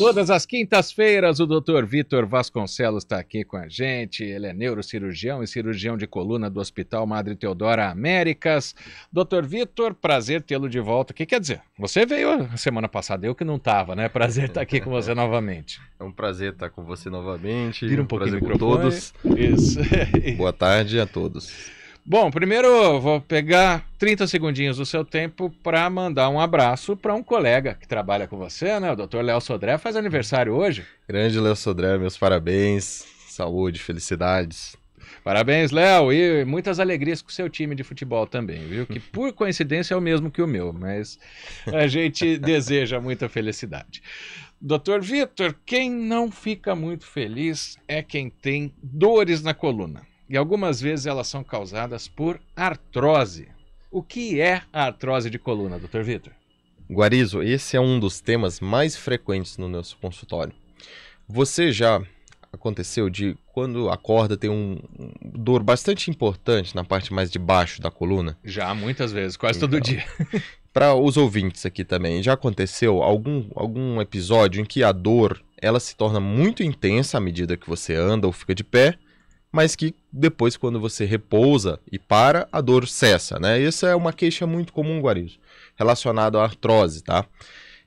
Todas as quintas-feiras, o Dr. Vitor Vasconcelos está aqui com a gente. Ele é neurocirurgião e cirurgião de coluna do Hospital Madre Teodora Américas. Dr. Vitor, prazer tê-lo de volta O que Quer dizer, você veio semana passada, eu que não estava, né? Prazer estar tá aqui com você novamente. É um prazer estar tá com você novamente. Vira um pouquinho prazer com todos. Isso. Boa tarde a todos. Bom, primeiro vou pegar 30 segundinhos do seu tempo para mandar um abraço para um colega que trabalha com você, né? O Dr. Léo Sodré faz aniversário hoje. Grande Léo Sodré, meus parabéns. Saúde, felicidades. Parabéns, Léo, e muitas alegrias com o seu time de futebol também, viu? Que por coincidência é o mesmo que o meu, mas a gente deseja muita felicidade. Doutor Vitor, quem não fica muito feliz é quem tem dores na coluna e algumas vezes elas são causadas por artrose. O que é a artrose de coluna, Dr. Vitor? Guarizo, esse é um dos temas mais frequentes no nosso consultório. Você já aconteceu de quando acorda ter um dor bastante importante na parte mais de baixo da coluna? Já, muitas vezes, quase então, todo dia. Para os ouvintes aqui também, já aconteceu algum, algum episódio em que a dor ela se torna muito intensa à medida que você anda ou fica de pé? mas que depois, quando você repousa e para, a dor cessa, né? Essa é uma queixa muito comum, Guarizo, relacionada à artrose, tá?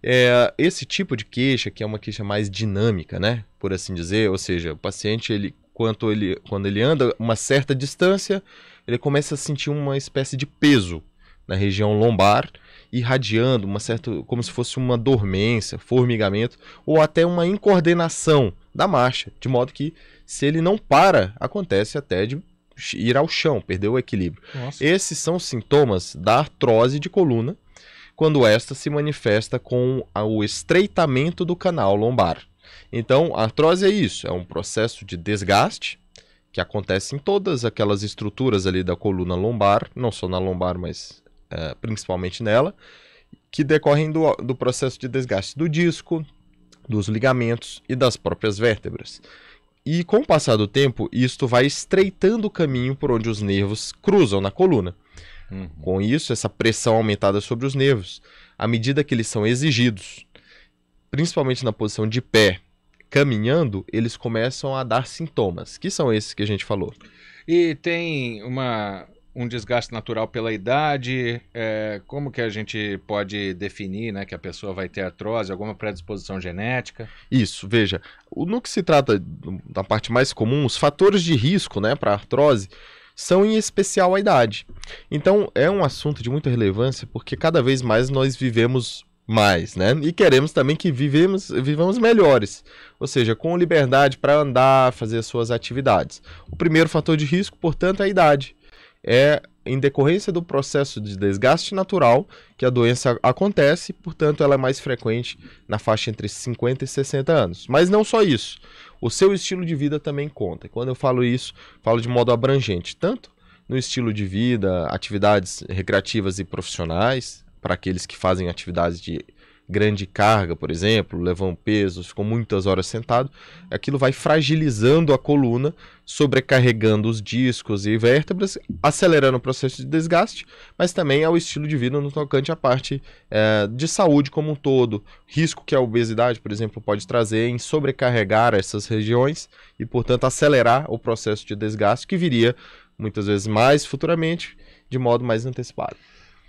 É, esse tipo de queixa, que é uma queixa mais dinâmica, né? Por assim dizer, ou seja, o paciente, ele, quanto ele, quando ele anda uma certa distância, ele começa a sentir uma espécie de peso na região lombar, irradiando uma certa, como se fosse uma dormência, formigamento ou até uma incoordenação da marcha, de modo que se ele não para, acontece até de ir ao chão, perder o equilíbrio. Nossa. Esses são sintomas da artrose de coluna, quando esta se manifesta com o estreitamento do canal lombar. Então, a artrose é isso, é um processo de desgaste que acontece em todas aquelas estruturas ali da coluna lombar, não só na lombar, mas é, principalmente nela, que decorrem do, do processo de desgaste do disco, dos ligamentos e das próprias vértebras. E com o passar do tempo, isto vai estreitando o caminho por onde os nervos cruzam na coluna. Uhum. Com isso, essa pressão aumentada sobre os nervos, à medida que eles são exigidos, principalmente na posição de pé, caminhando, eles começam a dar sintomas, que são esses que a gente falou. E tem uma, um desgaste natural pela idade? É, como que a gente pode definir né, que a pessoa vai ter artrose, alguma predisposição genética? Isso, veja, no que se trata da parte mais comum, os fatores de risco né, para artrose são em especial a idade. Então é um assunto de muita relevância porque cada vez mais nós vivemos mais, né? E queremos também que vivemos, vivamos melhores, ou seja, com liberdade para andar, fazer suas atividades. O primeiro fator de risco, portanto, é a idade é em decorrência do processo de desgaste natural que a doença acontece, portanto, ela é mais frequente na faixa entre 50 e 60 anos. Mas não só isso, o seu estilo de vida também conta. Quando eu falo isso, falo de modo abrangente, tanto no estilo de vida, atividades recreativas e profissionais, para aqueles que fazem atividades de grande carga, por exemplo, levam peso, ficou muitas horas sentado, aquilo vai fragilizando a coluna, sobrecarregando os discos e vértebras, acelerando o processo de desgaste, mas também ao é estilo de vida no tocante à parte é, de saúde como um todo, risco que a obesidade, por exemplo, pode trazer em sobrecarregar essas regiões e, portanto, acelerar o processo de desgaste que viria muitas vezes mais futuramente de modo mais antecipado.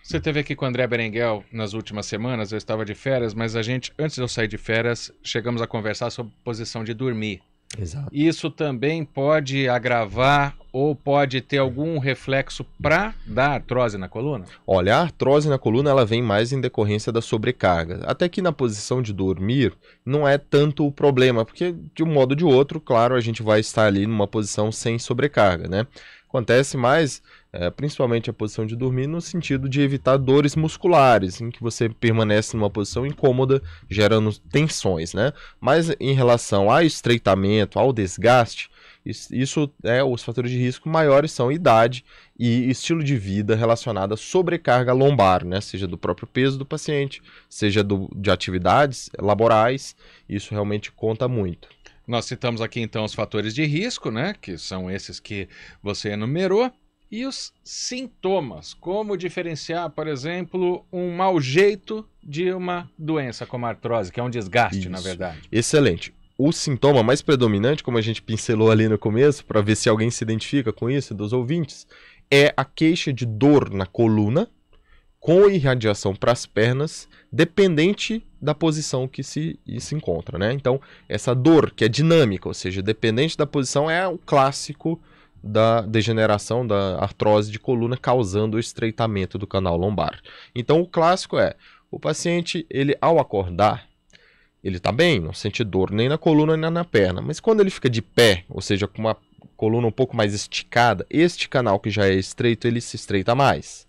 Você teve aqui com o André Berenguel nas últimas semanas, eu estava de férias, mas a gente, antes de eu sair de férias, chegamos a conversar sobre posição de dormir. Exato. Isso também pode agravar ou pode ter algum reflexo para dar artrose na coluna? Olha, a artrose na coluna ela vem mais em decorrência da sobrecarga. Até que na posição de dormir não é tanto o problema, porque de um modo ou de outro, claro, a gente vai estar ali numa posição sem sobrecarga, né? Acontece mais é, principalmente a posição de dormir, no sentido de evitar dores musculares, em que você permanece numa posição incômoda, gerando tensões, né? Mas em relação ao estreitamento, ao desgaste, isso é os fatores de risco maiores são idade e estilo de vida relacionado à sobrecarga lombar, né? Seja do próprio peso do paciente, seja do, de atividades laborais, isso realmente conta muito. Nós citamos aqui então os fatores de risco, né? Que são esses que você enumerou. E os sintomas, como diferenciar, por exemplo, um mau jeito de uma doença como a artrose, que é um desgaste, Isso. na verdade. Excelente o sintoma mais predominante, como a gente pincelou ali no começo, para ver se alguém se identifica com isso dos ouvintes, é a queixa de dor na coluna com irradiação para as pernas, dependente da posição que se, se encontra, né? Então, essa dor que é dinâmica, ou seja, dependente da posição, é o clássico da degeneração da artrose de coluna causando o estreitamento do canal lombar. Então o clássico é, o paciente, ele ao acordar, ele está bem, não sente dor nem na coluna nem na perna, mas quando ele fica de pé, ou seja, com uma coluna um pouco mais esticada, este canal que já é estreito, ele se estreita mais.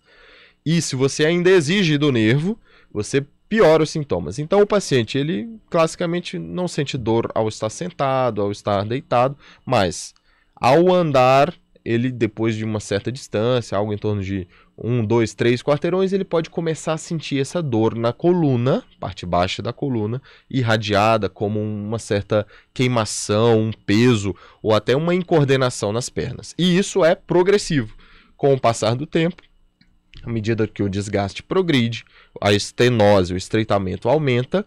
E se você ainda exige do nervo, você piora os sintomas. Então o paciente, ele classicamente não sente dor ao estar sentado, ao estar deitado, mas ao andar, ele depois de uma certa distância, algo em torno de um, dois, três quarteirões, ele pode começar a sentir essa dor na coluna, parte baixa da coluna, irradiada como uma certa queimação, um peso ou até uma incoordenação nas pernas. E isso é progressivo. Com o passar do tempo, à medida que o desgaste progride, a estenose, o estreitamento aumenta,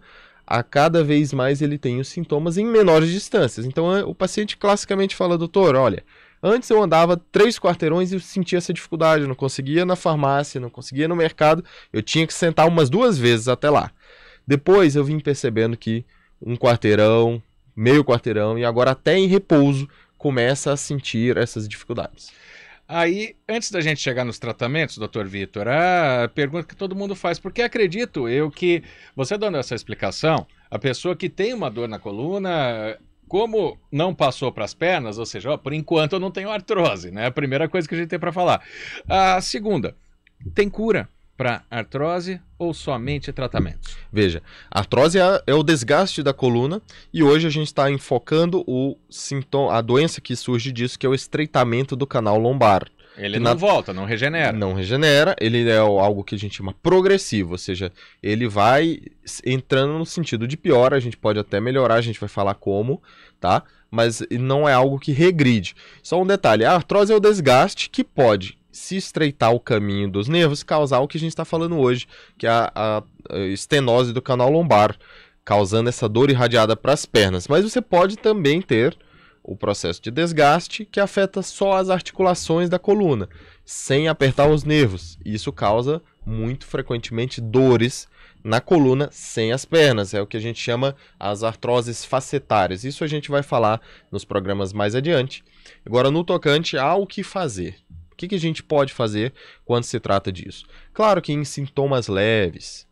a cada vez mais ele tem os sintomas em menores distâncias. Então é, o paciente classicamente fala, doutor, olha, antes eu andava três quarteirões e eu sentia essa dificuldade, não conseguia na farmácia, não conseguia no mercado, eu tinha que sentar umas duas vezes até lá. Depois eu vim percebendo que um quarteirão, meio quarteirão e agora até em repouso começa a sentir essas dificuldades. Aí, antes da gente chegar nos tratamentos, doutor Vitor, a pergunta que todo mundo faz, porque acredito eu que você dando essa explicação, a pessoa que tem uma dor na coluna, como não passou para as pernas, ou seja, ó, por enquanto eu não tenho artrose, né? A primeira coisa que a gente tem para falar. A segunda, tem cura para artrose ou somente tratamentos? Veja, artrose é, é, o desgaste da coluna e hoje a gente está enfocando o sintoma, a doença que surge disso, que é o estreitamento do canal lombar. Ele não na... volta, não regenera. Não regenera, ele é algo que a gente chama progressivo, ou seja, ele vai entrando no sentido de pior, a gente pode até melhorar, a gente vai falar como, tá? Mas não é algo que regride. Só um detalhe, a artrose é o desgaste que pode se estreitar o caminho dos nervos, causar o que a gente está falando hoje, que é a, a, estenose do canal lombar, causando essa dor irradiada para as pernas. Mas você pode também ter o processo de desgaste que afeta só as articulações da coluna, sem apertar os nervos. Isso causa muito frequentemente dores na coluna sem as pernas, é o que a gente chama as artroses facetárias. Isso a gente vai falar nos programas mais adiante. Agora, no tocante ao que fazer que, que a gente pode fazer quando se trata disso? Claro que em sintomas leves,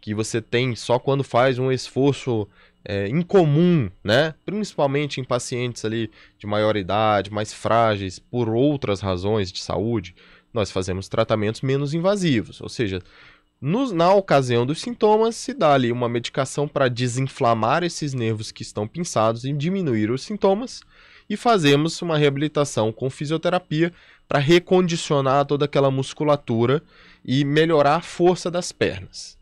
que você tem só quando faz um esforço é, incomum, né? Principalmente em pacientes ali de maior idade, mais frágeis, por outras razões de saúde, nós fazemos tratamentos menos invasivos. Ou seja, na ocasião dos sintomas, se dá ali uma medicação para desinflamar esses nervos que estão pinçados e diminuir os sintomas e fazemos uma reabilitação com fisioterapia para recondicionar toda aquela musculatura e melhorar a força das pernas.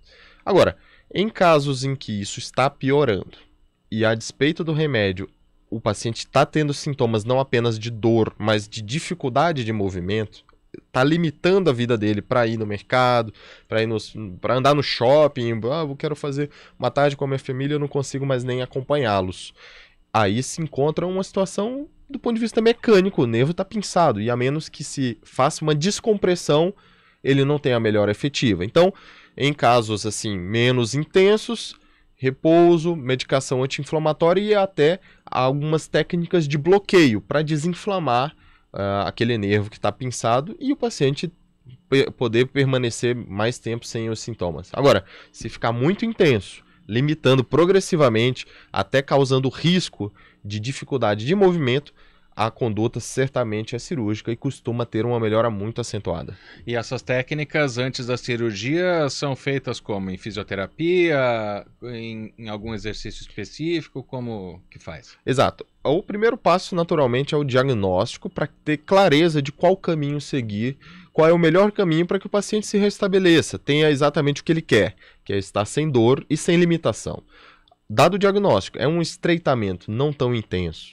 Agora, em casos em que isso está piorando e a despeito do remédio o paciente está tendo sintomas não apenas de dor, mas de dificuldade de movimento, está limitando a vida dele para ir no mercado, para ir para andar no shopping, ah, eu quero fazer uma tarde com a minha família, eu não consigo mais nem acompanhá-los aí se encontra uma situação do ponto de vista mecânico, o nervo está pinçado, e a menos que se faça uma descompressão, ele não tem a melhor efetiva. Então, em casos assim menos intensos, repouso, medicação anti-inflamatória e até algumas técnicas de bloqueio para desinflamar uh, aquele nervo que está pinçado e o paciente poder permanecer mais tempo sem os sintomas. Agora, se ficar muito intenso, limitando progressivamente, até causando risco de dificuldade de movimento, a conduta certamente é cirúrgica e costuma ter uma melhora muito acentuada. E essas técnicas antes da cirurgia são feitas como em fisioterapia, em, em algum exercício específico, como que faz? Exato. O primeiro passo, naturalmente, é o diagnóstico para ter clareza de qual caminho seguir, qual é o melhor caminho para que o paciente se restabeleça, tenha exatamente o que ele quer que é estar sem dor e sem limitação. Dado o diagnóstico, é um estreitamento não tão intenso,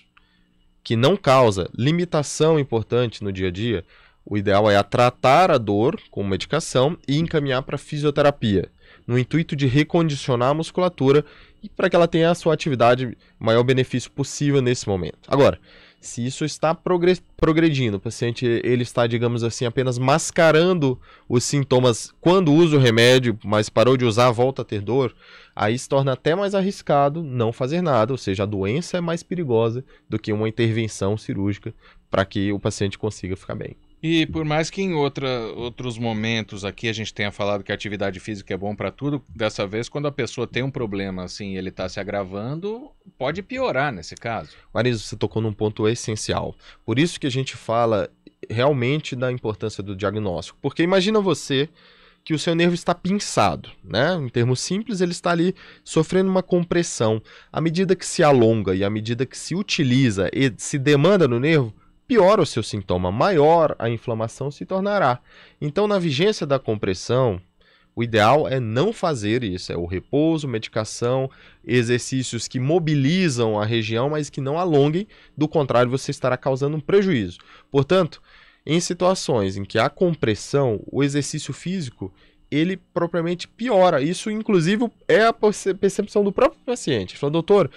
que não causa limitação importante no dia a dia. O ideal é a tratar a dor com medicação e encaminhar para fisioterapia, no intuito de recondicionar a musculatura e para que ela tenha a sua atividade maior benefício possível nesse momento. Agora, se isso está progredindo, o paciente ele está, digamos assim, apenas mascarando os sintomas quando usa o remédio, mas parou de usar, volta a ter dor, aí se torna até mais arriscado não fazer nada, ou seja, a doença é mais perigosa do que uma intervenção cirúrgica para que o paciente consiga ficar bem. E por mais que em outra, outros momentos aqui a gente tenha falado que a atividade física é bom para tudo, dessa vez quando a pessoa tem um problema assim, ele está se agravando, pode piorar nesse caso. Marisa, você tocou num ponto essencial. Por isso que a gente fala realmente da importância do diagnóstico, porque imagina você que o seu nervo está pinçado, né? Em termos simples, ele está ali sofrendo uma compressão. À medida que se alonga e à medida que se utiliza e se demanda no nervo, pior o seu sintoma, maior a inflamação se tornará. Então, na vigência da compressão, o ideal é não fazer isso, é o repouso, medicação, exercícios que mobilizam a região, mas que não alonguem, do contrário, você estará causando um prejuízo. Portanto, em situações em que há compressão, o exercício físico ele propriamente piora. Isso, inclusive, é a percepção do próprio paciente. Ele fala, doutor,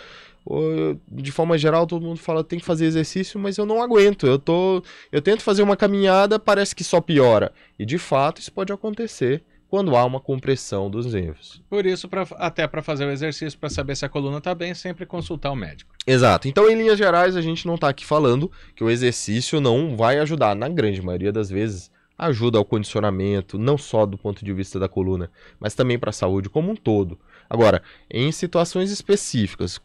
de forma geral, todo mundo fala tem que fazer exercício, mas eu não aguento. Eu tô, eu tento fazer uma caminhada, parece que só piora. E de fato, isso pode acontecer quando há uma compressão dos nervos. Por isso, pra, até para fazer o exercício, para saber se a coluna está bem, sempre consultar o médico. Exato. Então, em linhas gerais, a gente não está aqui falando que o exercício não vai ajudar. Na grande maioria das vezes, ajuda ao condicionamento, não só do ponto de vista da coluna, mas também para a saúde como um todo. Agora, em situações específicas,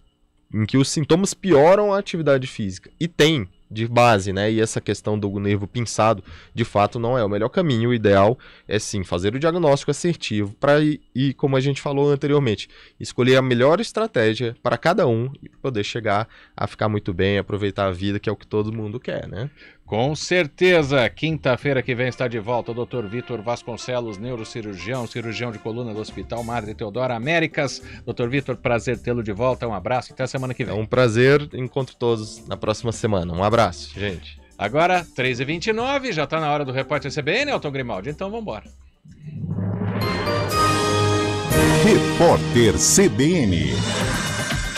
em que os sintomas pioram a atividade física. E tem de base, né? E essa questão do nervo pinçado, de fato, não é o melhor caminho. O ideal é sim fazer o diagnóstico assertivo para e como a gente falou anteriormente, escolher a melhor estratégia para cada um e poder chegar a ficar muito bem, aproveitar a vida, que é o que todo mundo quer, né? Com certeza, quinta-feira que vem está de volta o Dr. Vitor Vasconcelos, neurocirurgião, cirurgião de coluna do Hospital Madre Teodora Américas. Dr. Vitor, prazer tê-lo de volta. Um abraço, e até a semana que vem. É um prazer, encontro todos na próxima semana. Um abraço, gente. Agora, 3h29, já está na hora do repórter CBN, Elton Grimaldi, então vamos embora. Repórter CBN.